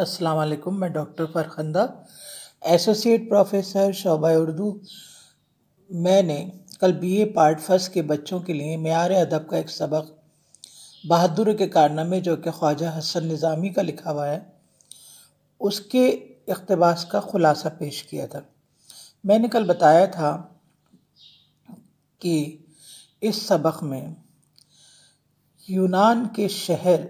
अस्सलाम वालेकुम मैं डॉक्टर फरखंदा एसोसिएट प्रोफेसर शोबा उर्दू मैंने कल बीए पार्ट फर्स्ट के बच्चों के लिए मैार अदब का एक सबक बहादुर के कारनामे जो कि ख्वाजा हसन निज़ामी का लिखा हुआ है उसके इकतबास का ख़ुलासा पेश किया था मैंने कल बताया था कि इस सबक में यूनान के शहर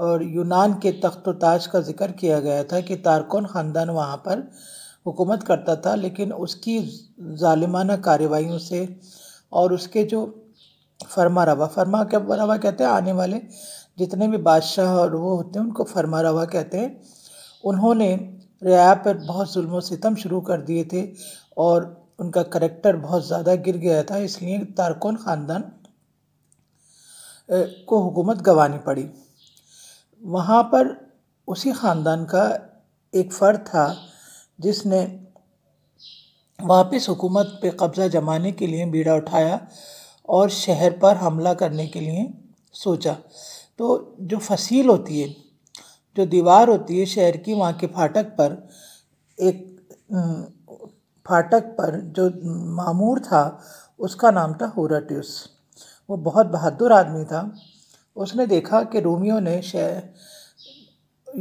और यूनान के तख्त ताज का जिक्र किया गया था कि तारकोन ख़ानदान वहाँ पर हुकूमत करता था लेकिन उसकी ालिमाना कार्रवाई से और उसके जो फरमा रवा फरमा के रवा कहते हैं आने वाले जितने भी बादशाह और वो होते हैं उनको फरमा रवा कहते हैं उन्होंने रिया पर बहुत म सितम शुरू कर दिए थे और उनका करेक्टर बहुत ज़्यादा गिर गया था इसलिए तारकोन ख़ानदान को हुकूमत गंवानी पड़ी वहाँ पर उसी ख़ानदान का एक फ़र्द था जिसने वापस हुकूमत पे कब्ज़ा जमाने के लिए बीड़ा उठाया और शहर पर हमला करने के लिए सोचा तो जो फसील होती है जो दीवार होती है शहर की वहाँ के फाटक पर एक फाटक पर जो मामूर था उसका नाम था होराट्यूस वो बहुत बहादुर आदमी था उसने देखा कि रोमियो ने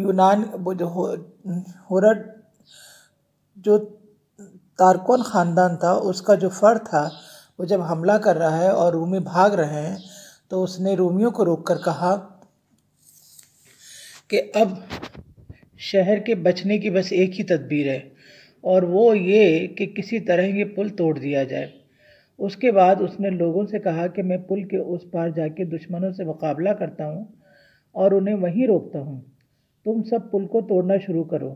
यूनान जो हो, होरड जो तारकोन ख़ानदान था उसका जो फर था वो जब हमला कर रहा है और रूमी भाग रहे हैं तो उसने रोमियो को रोक कर कहा कि अब शहर के बचने की बस एक ही तदबीर है और वो ये कि किसी तरह ये पुल तोड़ दिया जाए उसके बाद उसने लोगों से कहा कि मैं पुल के उस पार जाके दुश्मनों से मुकाबला करता हूँ और उन्हें वहीं रोकता हूँ तुम सब पुल को तोड़ना शुरू करो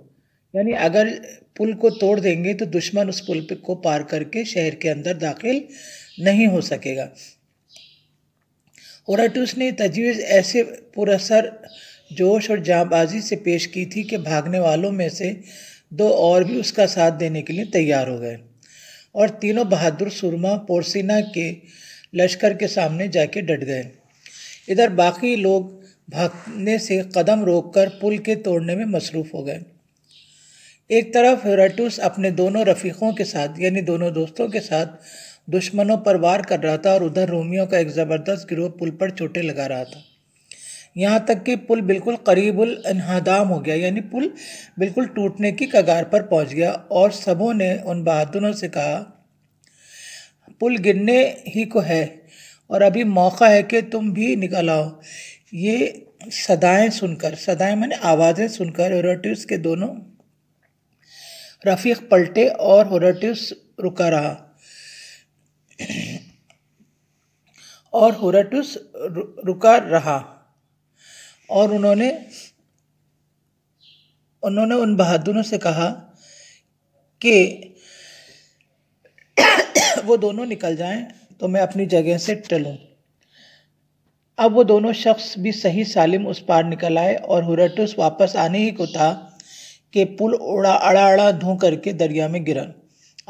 यानी अगर पुल को तोड़ देंगे तो दुश्मन उस पुल को पार करके शहर के अंदर दाखिल नहीं हो सकेगा ओराटूस ने तजवीज़ ऐसे पुरसर जोश और जाँबाजी से पेश की थी कि भागने वालों में से दो और भी उसका साथ देने के लिए तैयार हो गए और तीनों बहादुर सुरमा पोर्सिना के लश्कर के सामने जाके डट गए इधर बाकी लोग भागने से कदम रोककर पुल के तोड़ने में मसरूफ हो गए एक तरफ हेराटूस अपने दोनों रफ़ीकों के साथ यानी दोनों दोस्तों के साथ दुश्मनों पर वार कर रहा था और उधर रोमियों का एक ज़बरदस्त गिरोह पुल पर चोटें लगा रहा था यहाँ तक कि पुल बिल्कुल करीबुल इनहदाम हो गया यानी पुल बिल्कुल टूटने की कगार पर पहुँच गया और सबों ने उन बहादुरों से कहा पुल गिरने ही को है और अभी मौका है कि तुम भी निकल आओ ये सदाएं सुनकर सदाएं मैंने आवाज़ें सुनकर होराटियस के दोनों रफ़ीक पलटे और होराटियस रुका रहा और होराटियस रुका रहा और उन्होंने उन्होंने उन बहादुरों से कहा कि वो दोनों निकल जाएं तो मैं अपनी जगह से टलूँ अब वो दोनों शख्स भी सही सालिम उस पार निकल आए और हुरटुस वापस आने ही को था कि पुल उड़ा अड़ा अड़ा धूं करके दरिया में गिरा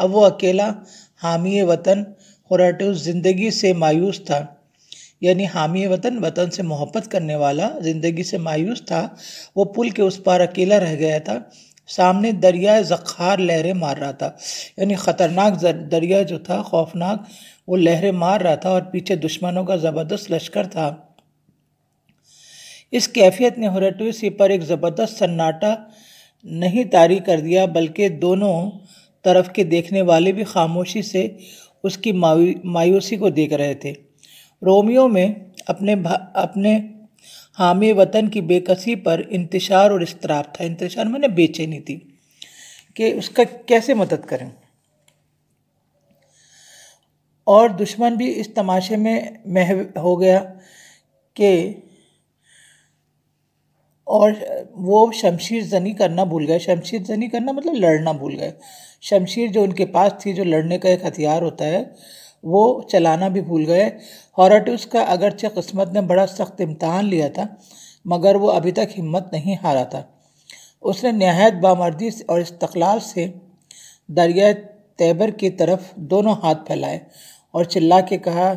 अब वो अकेला हामी वतन हुरटुस ज़िंदगी से मायूस था यानी हामी वतन वतन से मोहब्बत करने वाला ज़िंदगी से मायूस था वो पुल के उस पार अकेला रह गया था सामने दरिया ज़खार लहरें मार रहा था यानी ख़तरनाक दरिया जो था खौफनाक वो लहरें मार रहा था और पीछे दुश्मनों का ज़बरदस्त लश्कर था इस कैफियत ने हुरटूसी पर एक ज़बरदस्त सन्नाटा नहीं तारी कर दिया बल्कि दोनों तरफ के देखने वाले भी खामोशी से उसकी मायूसी को देख रहे थे रोमियो में अपने अपने हामी वतन की बेकसी पर इंतशार और इसतराब था इंतशार मैंने बेचैनी थी कि उसका कैसे मदद करें और दुश्मन भी इस तमाशे में मह हो गया कि और वो शमशीर जनी करना भूल गए शमशीर जनी करना मतलब लड़ना भूल गए शमशीर जो उनके पास थी जो लड़ने का एक हथियार होता है वो चलाना भी भूल गए हॉराटिस का अगरचे किस्मत ने बड़ा सख्त इम्तहान लिया था मगर वो अभी तक हिम्मत नहीं हारा था उसने नहायत बामर्दी और इस्तलाल से दरिया तैबर की तरफ दोनों हाथ फैलाए और चिल्ला के कहा